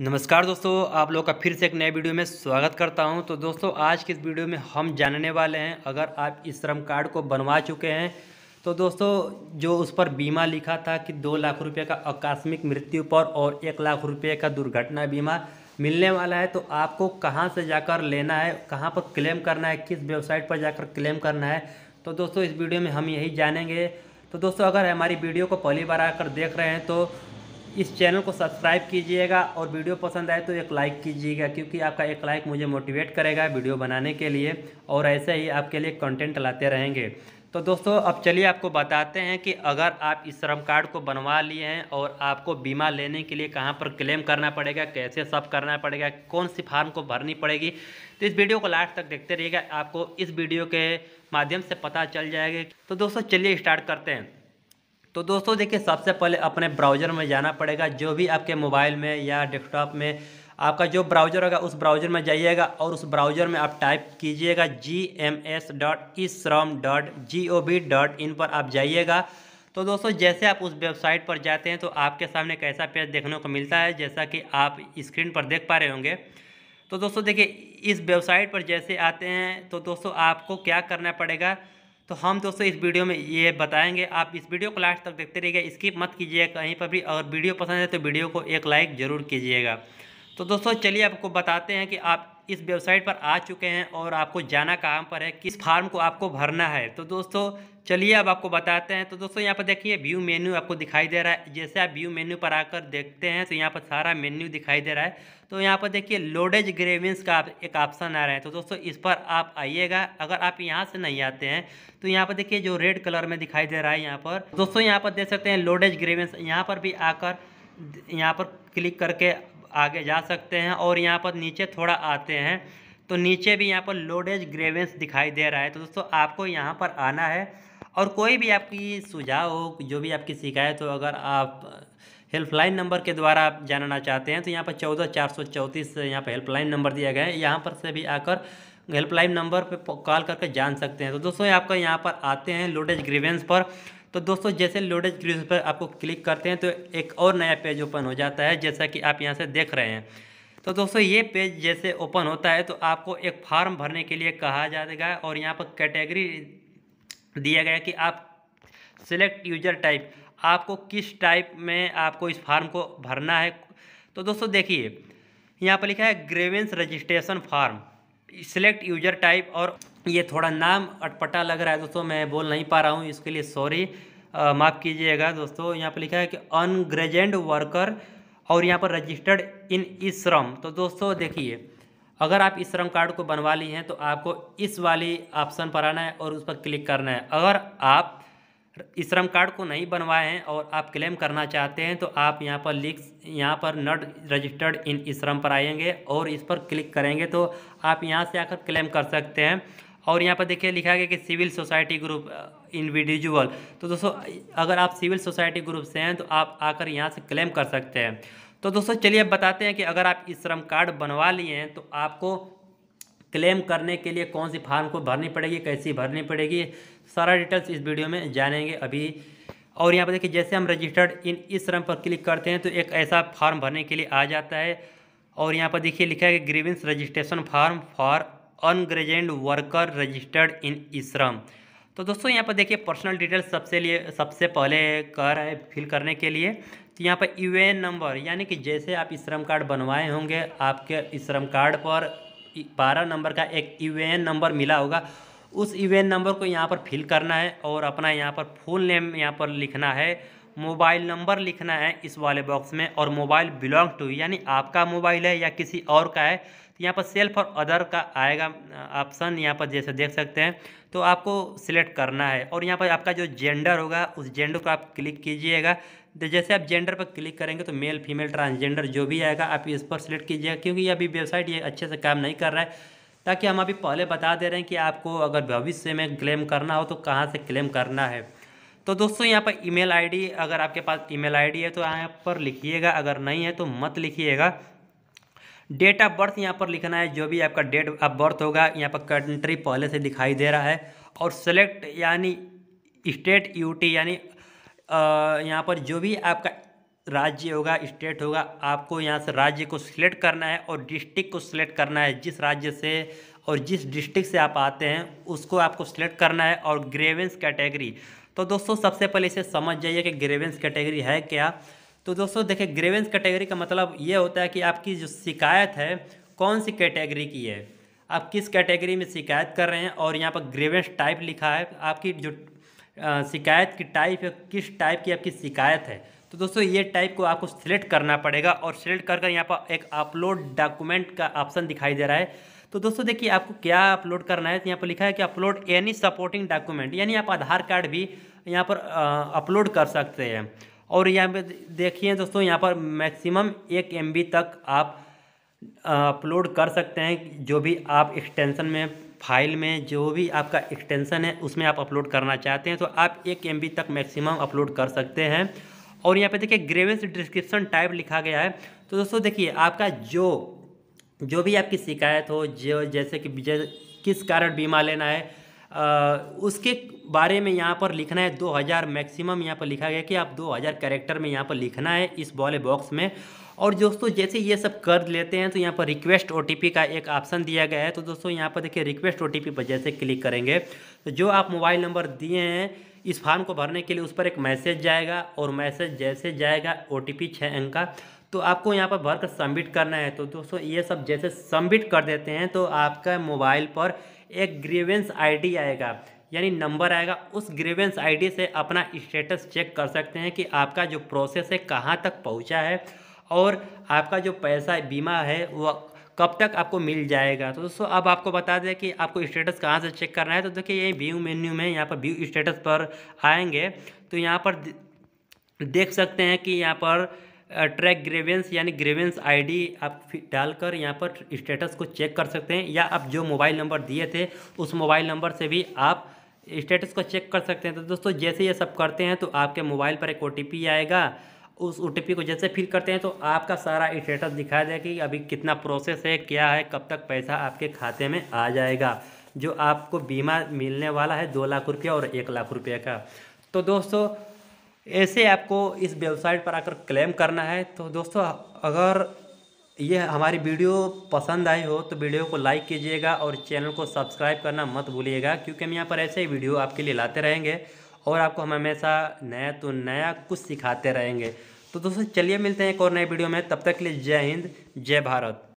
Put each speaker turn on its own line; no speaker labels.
नमस्कार दोस्तों आप लोग का फिर से एक नए वीडियो में स्वागत करता हूं तो दोस्तों आज के इस वीडियो में हम जानने वाले हैं अगर आप इस श्रम कार्ड को बनवा चुके हैं तो दोस्तों जो उस पर बीमा लिखा था कि दो लाख रुपए का आकस्मिक मृत्यु पर और एक लाख रुपए का दुर्घटना बीमा मिलने वाला है तो आपको कहाँ से जाकर लेना है कहाँ पर क्लेम करना है किस वेबसाइट पर जाकर क्लेम करना है तो दोस्तों इस वीडियो में हम यही जानेंगे तो दोस्तों अगर हमारी वीडियो को पहली बार आकर देख रहे हैं तो इस चैनल को सब्सक्राइब कीजिएगा और वीडियो पसंद आए तो एक लाइक कीजिएगा क्योंकि आपका एक लाइक मुझे मोटिवेट करेगा वीडियो बनाने के लिए और ऐसे ही आपके लिए कंटेंट लाते रहेंगे तो दोस्तों अब चलिए आपको बताते हैं कि अगर आप इस श्रम कार्ड को बनवा लिए हैं और आपको बीमा लेने के लिए कहाँ पर क्लेम करना पड़ेगा कैसे सब करना पड़ेगा कौन सी फार्म को भरनी पड़ेगी तो इस वीडियो को लास्ट तक देखते रहिएगा आपको इस वीडियो के माध्यम से पता चल जाएगा तो दोस्तों चलिए स्टार्ट करते हैं तो दोस्तों देखिए सबसे पहले अपने ब्राउज़र में जाना पड़ेगा जो भी आपके मोबाइल में या डेस्कटॉप में आपका जो ब्राउज़र होगा उस ब्राउज़र में जाइएगा और उस ब्राउज़र में आप टाइप कीजिएगा G M S dot Eshram dot G O V dot in पर आप जाइएगा तो दोस्तों जैसे आप उस वेबसाइट पर जाते हैं तो आपके सामने कैसा पेज देखने को मिलता है जैसा कि आप स्क्रीन पर देख पा रहे होंगे तो दोस्तों देखिए इस वेबसाइट पर जैसे आते हैं तो दोस्तों आपको क्या करना पड़ेगा तो हम दोस्तों इस वीडियो में ये बताएंगे आप इस वीडियो को लास्ट तक देखते रहिएगा स्किप मत कीजिएगा कहीं पर भी अगर वीडियो पसंद है तो वीडियो को एक लाइक ज़रूर कीजिएगा तो दोस्तों चलिए आपको बताते हैं कि आप इस वेबसाइट पर आ चुके हैं और आपको जाना कहाँ पर है किस फार्म को आपको भरना है तो दोस्तों चलिए अब आपको बताते हैं तो दोस्तों यहाँ पर देखिए व्यू मेन्यू आपको दिखाई दे रहा है जैसे आप व्यू मेन्यू पर आकर देखते हैं तो यहाँ पर सारा मेन्यू दिखाई दे रहा है तो यहाँ पर देखिए लोडेज ग्रेविंस का एक ऑप्शन आ रहा है तो दोस्तों इस पर आप आइएगा अगर आप यहाँ से नहीं आते हैं तो यहाँ पर देखिए जो रेड कलर में दिखाई दे रहा है यहाँ पर दोस्तों यहाँ पर देख सकते हैं लोडेज ग्रेविंस यहाँ पर भी आकर यहाँ पर क्लिक करके आगे जा सकते हैं और यहाँ पर नीचे थोड़ा आते हैं तो नीचे भी यहाँ पर लोडेज ग्रेवेंस दिखाई दे रहा है तो दोस्तों आपको यहाँ पर आना है और कोई भी आपकी सुझाव हो जो भी आपकी शिकायत हो अगर आप हेल्पलाइन नंबर के द्वारा आप जानना चाहते हैं तो यहाँ पर चौदह चार सौ चौंतीस यहाँ पर हेल्पलाइन नंबर दिया गया है यहाँ पर से भी आकर हेल्पलाइन नंबर पर कॉल करके जान सकते हैं तो दोस्तों आपका यहाँ पर आते हैं लोडेज ग्रीवेंस पर तो दोस्तों जैसे लोडेज ग्रीन पर आपको क्लिक करते हैं तो एक और नया पेज ओपन हो जाता है जैसा कि आप यहाँ से देख रहे हैं तो दोस्तों ये पेज जैसे ओपन होता है तो आपको एक फार्म भरने के लिए कहा जाएगा और यहाँ पर कैटेगरी दिया गया कि आप सिलेक्ट यूजर टाइप आपको किस टाइप में आपको इस फार्म को भरना है तो दोस्तों देखिए यहाँ पर लिखा है grievance registration form select user type और ये थोड़ा नाम अटपटा लग रहा है दोस्तों मैं बोल नहीं पा रहा हूँ इसके लिए सॉरी माफ़ कीजिएगा दोस्तों यहाँ पर लिखा है कि अनग्रेजेंड वर्कर और यहाँ पर रजिस्टर्ड इन ई श्रम तो दोस्तों देखिए अगर आप इस श्रम कार्ड को बनवा ली हैं तो आपको इस वाली ऑप्शन पर आना है और उस पर क्लिक करना है अगर आप इस श्रम कार्ड को नहीं बनवाए हैं और आप क्लेम करना चाहते हैं तो आप यहाँ पर लिख यहाँ पर नट रजिस्टर्ड इन इस श्रम पर आएंगे और इस पर क्लिक करेंगे तो आप यहाँ से आकर क्लेम कर सकते हैं और यहाँ पर देखिए लिखा गया कि सिविल सोसाइटी ग्रुप इंडिविजुअल तो दोस्तों अगर आप सिविल सोसाइटी ग्रुप से हैं तो आप आकर यहाँ से क्लेम कर सकते हैं तो दोस्तों चलिए अब बताते हैं कि अगर आप इस श्रम कार्ड बनवा लिए हैं तो आपको क्लेम करने के लिए कौन सी फार्म को भरनी पड़ेगी कैसी भरनी पड़ेगी सारा डिटेल्स इस वीडियो में जानेंगे अभी और यहाँ पर देखिए जैसे हम रजिस्टर्ड इन इस श्रम पर क्लिक करते हैं तो एक ऐसा फॉर्म भरने के लिए आ जाता है और यहाँ पर देखिए लिखा है कि grievance registration form for unorganised worker registered in Shram तो दोस्तों यहाँ पर देखिए पर्सनल डिटेल्स सबसे लिए सबसे पहले कह रहा है फिल करने के लिए तो यहाँ पर यू नंबर यानी कि जैसे आप श्रम कार्ड बनवाए होंगे आपके श्रम कार्ड पर बारह नंबर का एक यू नंबर मिला होगा उस यू नंबर को यहाँ पर फिल करना है और अपना यहाँ पर फुल नेम यहाँ पर लिखना है मोबाइल नंबर लिखना है इस वाले बॉक्स में और मोबाइल बिलोंग टू यानी आपका मोबाइल है या किसी और का है तो यहाँ पर सेल्फ और अदर का आएगा ऑप्शन यहाँ पर जैसे देख सकते हैं तो आपको सिलेक्ट करना है और यहाँ पर आपका जो जेंडर होगा उस जेंडर को आप क्लिक कीजिएगा तो जैसे आप जेंडर पर क्लिक करेंगे तो मेल फीमेल ट्रांसजेंडर जो भी आएगा आप इस पर सिलेक्ट कीजिएगा क्योंकि अभी वेबसाइट ये अच्छे से काम नहीं कर रहा है ताकि हम अभी पहले बता दे रहे हैं कि आपको अगर भविष्य में क्लेम करना हो तो कहाँ से क्लेम करना है तो दोस्तों यहाँ पर ईमेल आईडी अगर आपके पास ईमेल आईडी है तो यहाँ पर लिखिएगा अगर नहीं है तो मत लिखिएगा डेट ऑफ बर्थ यहाँ पर लिखना है जो भी आपका डेट ऑफ बर्थ होगा यहाँ पर कंट्री पहले से दिखाई दे रहा है और सेलेक्ट यानी स्टेट यूटी यानी यहाँ पर जो भी आपका राज्य होगा स्टेट होगा आपको यहाँ से राज्य को सिलेक्ट करना है और डिस्ट्रिक्ट को सिलेक्ट करना है जिस राज्य से और जिस डिस्ट्रिक्ट से आप आते हैं उसको आपको सिलेक्ट करना है और ग्रेवेंस कैटेगरी तो दोस्तों सबसे पहले इसे समझ जाइए कि ग्रेवेंस कैटेगरी है क्या तो दोस्तों देखिए ग्रेवेंस कैटेगरी का मतलब ये होता है कि आपकी जो शिकायत है कौन सी कैटेगरी की है आप किस कैटेगरी में शिकायत कर रहे हैं और यहाँ पर ग्रेवेंस टाइप लिखा है आपकी जो शिकायत की टाइप है किस टाइप की आपकी शिकायत है तो दोस्तों ये टाइप को आपको सिलेक्ट करना पड़ेगा और सिलेक्ट कर कर यहाँ पर एक अपलोड डॉक्यूमेंट का ऑप्शन दिखाई दे रहा है तो दोस्तों देखिए आपको क्या अपलोड करना है तो यहाँ पर लिखा है कि अपलोड एनी सपोर्टिंग डॉक्यूमेंट यानी आप आधार कार्ड भी यहाँ पर अपलोड कर सकते हैं और यहाँ पे देखिए दोस्तों यहाँ पर मैक्सिमम एक एम तक आप अपलोड कर सकते हैं जो भी आप एक्सटेंसन में फाइल में जो भी आपका एक्सटेंसन है उसमें आप अपलोड करना चाहते हैं तो आप एक एम तक मैक्सिमम अपलोड कर सकते हैं और यहाँ पे देखिए ग्रेवेंस डिस्क्रिप्शन टाइप लिखा गया है तो दोस्तों देखिए आपका जो जो भी आपकी शिकायत हो जो जैसे कि किस कारण बीमा लेना है आ, उसके बारे में यहाँ पर लिखना है 2000 मैक्सिमम यहाँ पर लिखा गया कि आप 2000 कैरेक्टर में यहाँ पर लिखना है इस बॉले बॉक्स में और दोस्तों जैसे ये सब कर लेते हैं तो यहाँ पर रिक्वेस्ट ओ का एक ऑप्शन दिया गया है तो दोस्तों यहाँ पर देखिए रिक्वेस्ट ओ पर जैसे क्लिक करेंगे तो जो आप मोबाइल नंबर दिए हैं इस फार्म को भरने के लिए उस पर एक मैसेज जाएगा और मैसेज जैसे जाएगा ओ टी छः अंक का तो आपको यहाँ पर भर कर सबमिट करना है तो दोस्तों ये सब जैसे सबमिट कर देते हैं तो आपका मोबाइल पर एक ग्रीवेंस आईडी आएगा यानी नंबर आएगा उस ग्रीवेंस आईडी से अपना स्टेटस चेक कर सकते हैं कि आपका जो प्रोसेस है कहाँ तक पहुँचा है और आपका जो पैसा बीमा है वह कब तक आपको मिल जाएगा तो दोस्तों अब आपको बता दें कि आपको स्टेटस कहाँ से चेक करना है तो देखिए ये व्यू मेन्यू में यहाँ पर व्यू स्टेटस पर आएंगे तो यहाँ पर देख सकते हैं कि यहाँ पर ट्रैक ग्रेवेंस यानी ग्रेवेंस आईडी आप डालकर यहाँ पर स्टेटस को चेक कर सकते हैं या आप जो मोबाइल नंबर दिए थे उस मोबाइल नंबर से भी आप स्टेटस को चेक कर सकते हैं तो दोस्तों जैसे ये सब करते हैं तो आपके मोबाइल पर एक ओ आएगा उस ओ को जैसे फिल करते हैं तो आपका सारा स्टेटस दिखाया जाएगा कि अभी कितना प्रोसेस है क्या है कब तक पैसा आपके खाते में आ जाएगा जो आपको बीमा मिलने वाला है दो लाख रुपये और एक लाख रुपये का तो दोस्तों ऐसे आपको इस वेबसाइट पर आकर क्लेम करना है तो दोस्तों अगर ये हमारी वीडियो पसंद आई हो तो वीडियो को लाइक कीजिएगा और चैनल को सब्सक्राइब करना मत भूलिएगा क्योंकि हम यहाँ पर ऐसे ही वीडियो आपके लिए लाते रहेंगे और आपको हम हमेशा नया तो नया कुछ सिखाते रहेंगे तो दोस्तों चलिए मिलते हैं एक और नए वीडियो में तब तक के लिए जय हिंद जय भारत